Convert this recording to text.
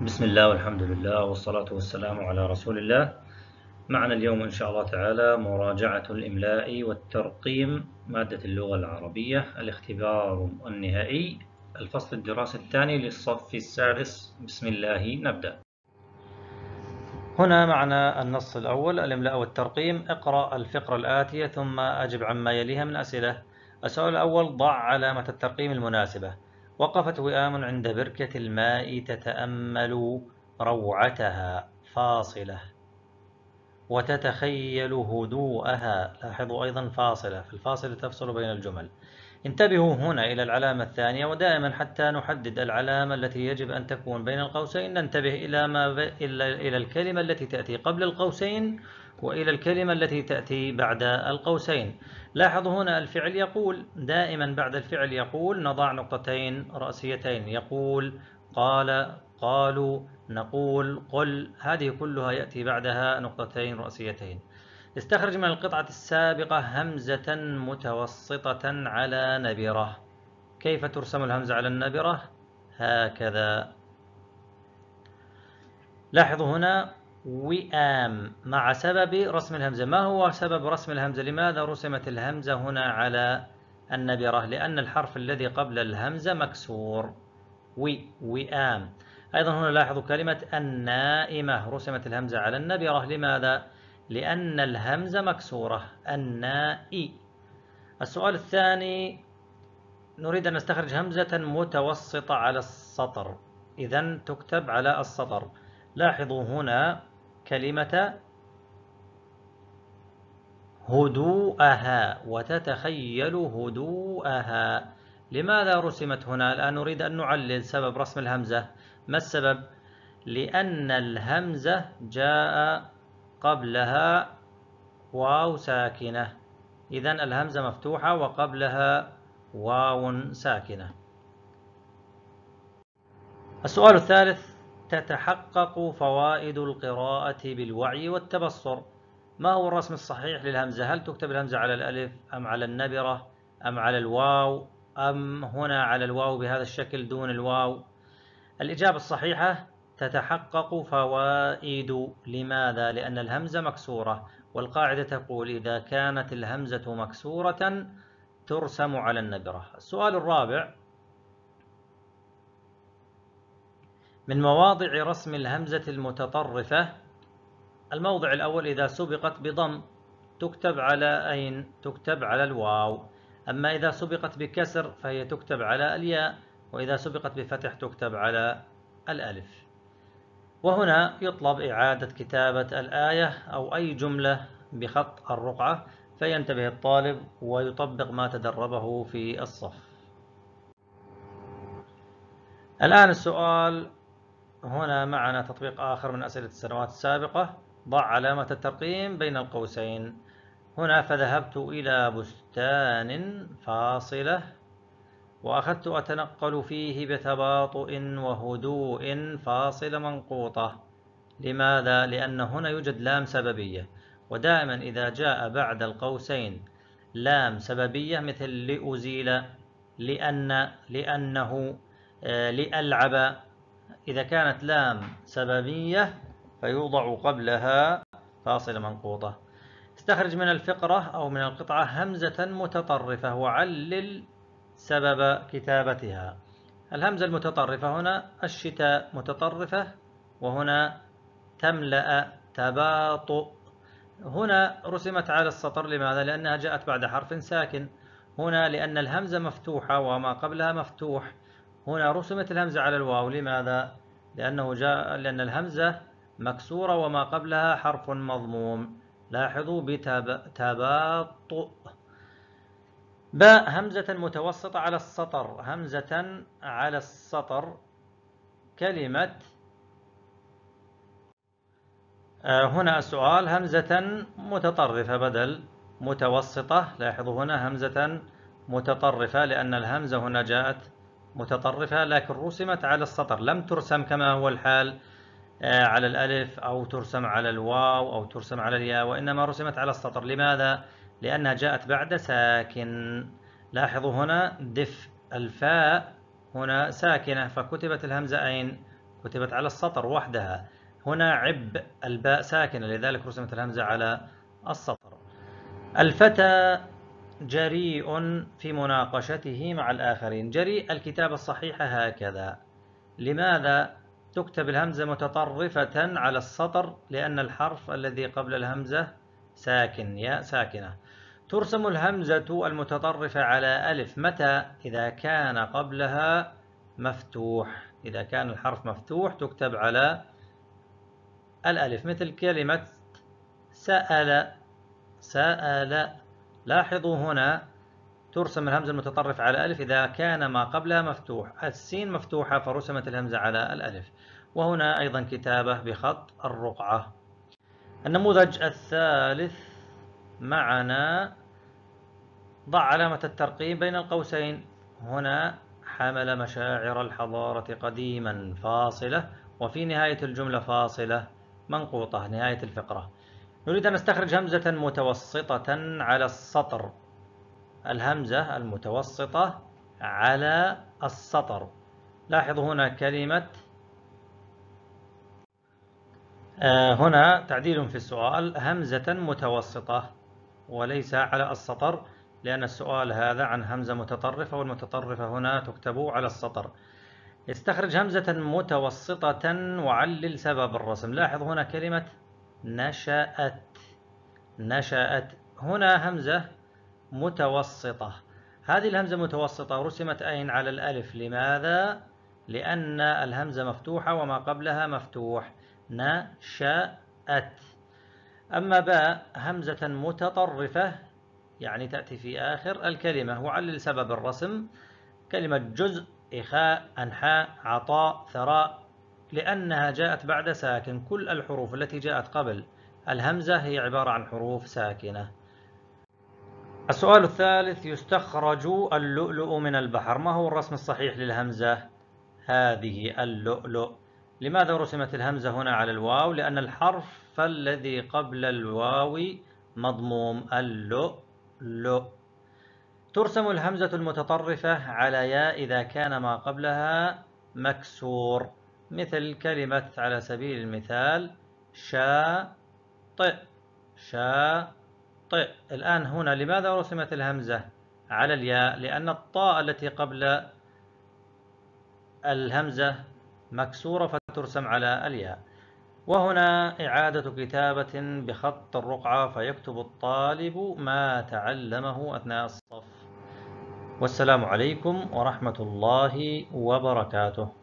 بسم الله والحمد لله والصلاة والسلام على رسول الله معنا اليوم إن شاء الله تعالى مراجعة الإملاء والترقيم مادة اللغة العربية الاختبار النهائي الفصل الدراسي الثاني للصف السادس بسم الله نبدأ هنا معنا النص الأول الإملاء والترقيم اقرأ الفقرة الآتية ثم أجب عما يليها من أسئلة السؤال الأول ضع علامة الترقيم المناسبة وقفت وئام عند بركة الماء تتأمل روعتها فاصلة وتتخيل هدوءها لاحظوا أيضا فاصلة في الفاصلة تفصل بين الجمل انتبهوا هنا إلى العلامة الثانية ودائما حتى نحدد العلامة التي يجب أن تكون بين القوسين ننتبه إلى, ما ب... إلى الكلمة التي تأتي قبل القوسين وإلى الكلمة التي تأتي بعد القوسين لاحظوا هنا الفعل يقول دائما بعد الفعل يقول نضع نقطتين رأسيتين يقول قال قالوا نقول قل هذه كلها يأتي بعدها نقطتين رأسيتين استخرج من القطعة السابقة همزة متوسطة على نبرة كيف ترسم الهمزة على النبرة؟ هكذا لاحظوا هنا وئام مع سبب رسم الهمزة ما هو سبب رسم الهمزة لماذا رسمت الهمزة هنا على النبرة لأن الحرف الذي قبل الهمزة مكسور وي وئام أيضا هنا لاحظوا كلمة النائمة رسمت الهمزة على النبرة لماذا؟ لأن الهمزة مكسورة النائي السؤال الثاني نريد أن نستخرج همزة متوسطة على السطر إذا تكتب على السطر لاحظوا هنا كلمة هدوءها وتتخيل هدوءها لماذا رسمت هنا؟ الآن نريد أن نعلل سبب رسم الهمزة ما السبب؟ لأن الهمزة جاء قبلها واو ساكنة إذا الهمزة مفتوحة وقبلها واو ساكنة السؤال الثالث تتحقق فوائد القراءة بالوعي والتبصر ما هو الرسم الصحيح للهمزة هل تكتب الهمزة على الألف أم على النبرة أم على الواو أم هنا على الواو بهذا الشكل دون الواو الإجابة الصحيحة تتحقق فوائد لماذا؟ لأن الهمزة مكسورة والقاعدة تقول إذا كانت الهمزة مكسورة ترسم على النبرة السؤال الرابع من مواضع رسم الهمزة المتطرفة الموضع الأول إذا سبقت بضم تكتب على أين؟ تكتب على الواو أما إذا سبقت بكسر فهي تكتب على الياء وإذا سبقت بفتح تكتب على الألف وهنا يطلب إعادة كتابة الآية أو أي جملة بخط الرقعة فينتبه الطالب ويطبق ما تدربه في الصف الآن السؤال هنا معنا تطبيق آخر من أسئلة السنوات السابقة ضع علامة الترقيم بين القوسين هنا فذهبت إلى بستان فاصلة وأخذت أتنقل فيه بتباطؤ وهدوء فاصلة منقوطة لماذا؟ لأن هنا يوجد لام سببية ودائما إذا جاء بعد القوسين لام سببية مثل لأزيل لأن لأنه آه، لألعب إذا كانت لام سببية فيوضع قبلها فاصلة منقوطة استخرج من الفقرة أو من القطعة همزة متطرفة وعلل سبب كتابتها الهمزة المتطرفة هنا الشتاء متطرفة وهنا تملأ تباطؤ هنا رسمت على السطر لماذا؟ لأنها جاءت بعد حرف ساكن هنا لأن الهمزة مفتوحة وما قبلها مفتوح هنا رسمت الهمزة على الواو لماذا؟ لأنه جاء لأن الهمزة مكسورة وما قبلها حرف مضموم لاحظوا بتباطؤ باء همزة متوسطة على السطر همزة على السطر كلمة آه، هنا السؤال همزة متطرفة بدل متوسطة لاحظوا هنا همزة متطرفة لأن الهمزة هنا جاءت متطرفة لكن رسمت على السطر لم ترسم كما هو الحال آه، على الألف أو ترسم على الواو أو ترسم على الياء وإنما رسمت على السطر لماذا؟ لأنها جاءت بعد ساكن لاحظوا هنا دف الفاء هنا ساكنة فكتبت الهمزة أين؟ كتبت على السطر وحدها هنا عب الباء ساكنة لذلك رسمت الهمزة على السطر الفتى جريء في مناقشته مع الآخرين جريء الكتابة الصحيحة هكذا لماذا تكتب الهمزة متطرفة على السطر لأن الحرف الذي قبل الهمزة ساكن يا ساكنة ترسم الهمزة المتطرفة على ألف متى إذا كان قبلها مفتوح إذا كان الحرف مفتوح تكتب على الألف مثل كلمة سأل سأل لاحظوا هنا ترسم الهمزة المتطرف على الألف إذا كان ما قبلها مفتوح السين مفتوحة فرسمت الهمزة على الألف وهنا أيضا كتابة بخط الرقعة النموذج الثالث معنا ضع علامة الترقيم بين القوسين هنا حمل مشاعر الحضارة قديما فاصلة وفي نهاية الجملة فاصلة منقوطة نهاية الفقرة نريد أن نستخرج همزة متوسطة على السطر الهمزة المتوسطة على السطر لاحظوا هنا كلمة آه، هنا تعديل في السؤال همزة متوسطة وليس على السطر لأن السؤال هذا عن همزة متطرفة والمتطرفة هنا تكتب على السطر استخرج همزة متوسطة وعلل سبب الرسم لاحظ هنا كلمة نشأت نشأت هنا همزة متوسطة هذه الهمزة متوسطة رسمت أين على الألف لماذا؟ لأن الهمزة مفتوحة وما قبلها مفتوح نشأت أما باء همزة متطرفة يعني تأتي في آخر الكلمة وعلل سبب الرسم كلمة جزء إخاء أنحاء عطاء ثراء لأنها جاءت بعد ساكن كل الحروف التي جاءت قبل الهمزة هي عبارة عن حروف ساكنة السؤال الثالث يستخرج اللؤلؤ من البحر ما هو الرسم الصحيح للهمزة؟ هذه اللؤلؤ لماذا رسمت الهمزة هنا على الواو؟ لأن الحرف الذي قبل الواو مضموم اللؤلؤ ترسم الهمزة المتطرفة على ياء إذا كان ما قبلها مكسور مثل كلمة على سبيل المثال شاطئ شاطئ الآن هنا لماذا رسمت الهمزة على الياء لأن الطاء التي قبل الهمزة مكسورة فترسم على الياء وهنا إعادة كتابة بخط الرقعة فيكتب الطالب ما تعلمه أثناء الصف والسلام عليكم ورحمة الله وبركاته